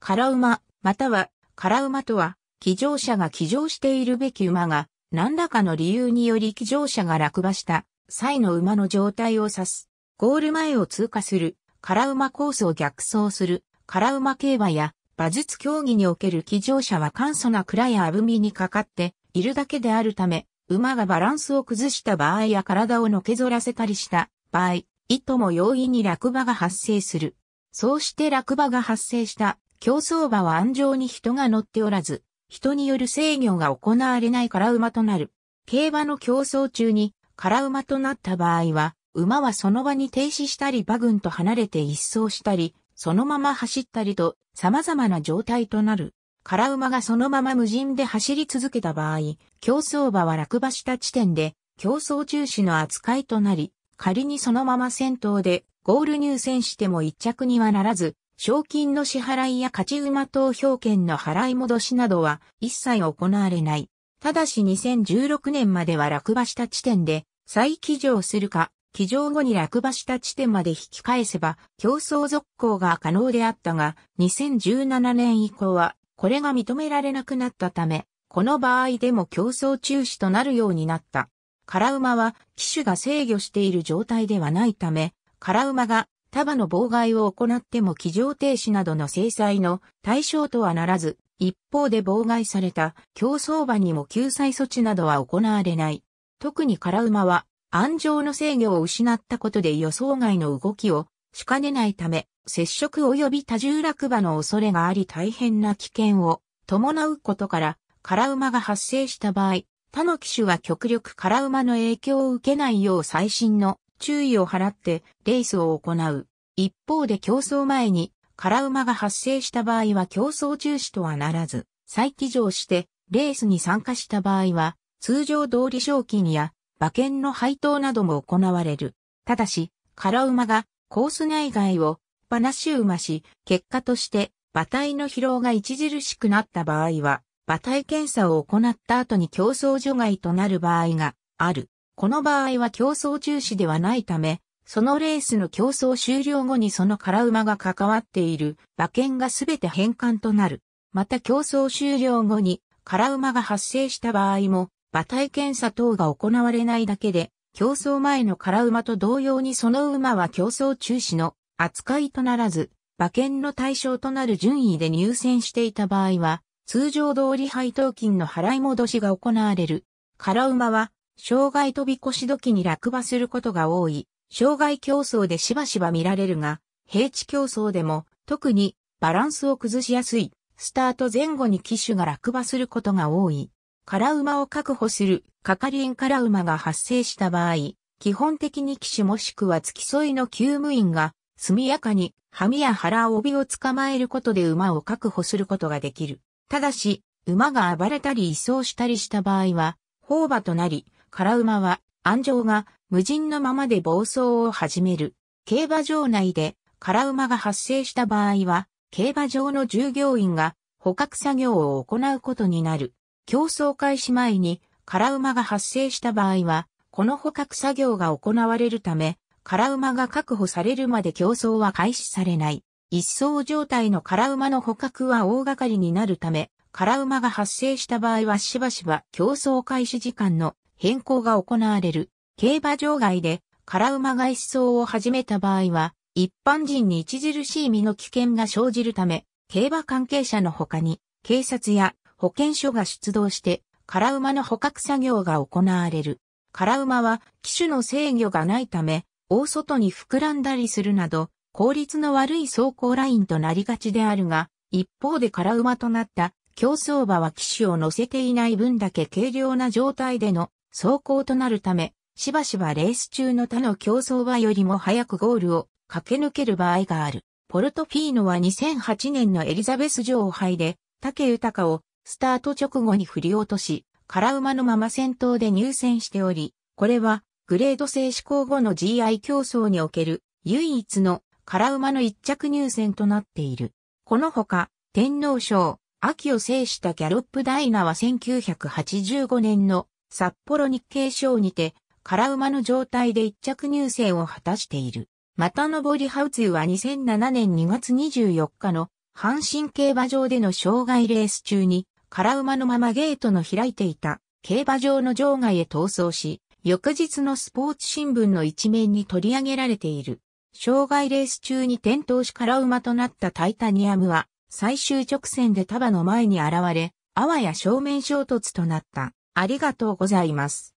カラウマ、またはカラウマとは、騎乗者が騎乗しているべき馬が、何らかの理由により騎乗者が落馬した際の馬の状態を指す。ゴール前を通過する、カラウマコースを逆走する、カラウマ競馬や、馬術競技における騎乗者は簡素な暗や歩みにかかっているだけであるため、馬がバランスを崩した場合や体をのけぞらせたりした場合、いとも容易に落馬が発生する。そうして落馬が発生した競走馬は安上に人が乗っておらず、人による制御が行われない空馬となる。競馬の競争中に空馬となった場合は、馬はその場に停止したり馬群と離れて一掃したり、そのまま走ったりと様々な状態となる。空馬がそのまま無人で走り続けた場合、競走馬は落馬した地点で競争中止の扱いとなり、仮にそのまま先頭でゴール入線しても一着にはならず、賞金の支払いや勝ち馬投票権の払い戻しなどは一切行われない。ただし2016年までは落馬した地点で再起乗するか、起乗後に落馬した地点まで引き返せば競争続行が可能であったが、2017年以降はこれが認められなくなったため、この場合でも競争中止となるようになった。ウマは機種が制御している状態ではないため、ウマが束の妨害を行っても騎乗停止などの制裁の対象とはならず、一方で妨害された競争馬にも救済措置などは行われない。特に空馬は、安城の制御を失ったことで予想外の動きをしかねないため、接触及び多重落馬の恐れがあり大変な危険を伴うことから、空馬が発生した場合、他の機種は極力空馬の影響を受けないよう最新の注意を払ってレースを行う。一方で競争前に空馬が発生した場合は競争中止とはならず、再起乗してレースに参加した場合は、通常通り賞金や馬券の配当なども行われる。ただし、空馬がコース内外を放し馬し、結果として馬体の疲労が著しくなった場合は、馬体検査を行った後に競争除外となる場合がある。この場合は競争中止ではないため、そのレースの競争終了後にその空馬が関わっている馬券がすべて返還となる。また競争終了後に空馬が発生した場合も馬体検査等が行われないだけで競争前の空馬と同様にその馬は競争中止の扱いとならず馬券の対象となる順位で入選していた場合は通常通り配当金の払い戻しが行われる。空馬は障害飛び越し時に落馬することが多い、障害競争でしばしば見られるが、平地競争でも特にバランスを崩しやすい、スタート前後に騎手が落馬することが多い。空馬を確保する係員空馬が発生した場合、基本的に騎手もしくは付き添いの厩務員が速やかに髪や腹帯を捕まえることで馬を確保することができる。ただし、馬が暴れたり移送したりした場合は、放馬となり、カラウマは、安城が無人のままで暴走を始める。競馬場内でカラウマが発生した場合は、競馬場の従業員が捕獲作業を行うことになる。競争開始前にカラウマが発生した場合は、この捕獲作業が行われるため、カラウマが確保されるまで競争は開始されない。一層状態のカラウマの捕獲は大掛かりになるため、カラウマが発生した場合はしばしば競争開始時間の変更が行われる。競馬場外で、空馬外出走を始めた場合は、一般人に著しい身の危険が生じるため、競馬関係者の他に、警察や保健所が出動して、空馬の捕獲作業が行われる。空馬は、機種の制御がないため、大外に膨らんだりするなど、効率の悪い走行ラインとなりがちであるが、一方で空馬となった競走馬は機種を乗せていない分だけ軽量な状態での走行となるため、しばしばレース中の他の競争馬よりも早くゴールを駆け抜ける場合がある。ポルトフィーノは2008年のエリザベス女王杯で、竹豊をスタート直後に振り落とし、空馬のまま先頭で入選しており、これはグレード制施行後の GI 競争における唯一の空馬の一着入選となっている。このほか、天皇賞、秋を制したギャロップダイナは1985年の札幌日経賞にて、空馬の状態で一着入選を果たしている。また上りハウツーは2007年2月24日の阪神競馬場での障害レース中に、空馬のままゲートの開いていた競馬場の場外へ逃走し、翌日のスポーツ新聞の一面に取り上げられている。障害レース中に転倒し空馬となったタイタニアムは、最終直線で束の前に現れ、あわや正面衝突となった。ありがとうございます。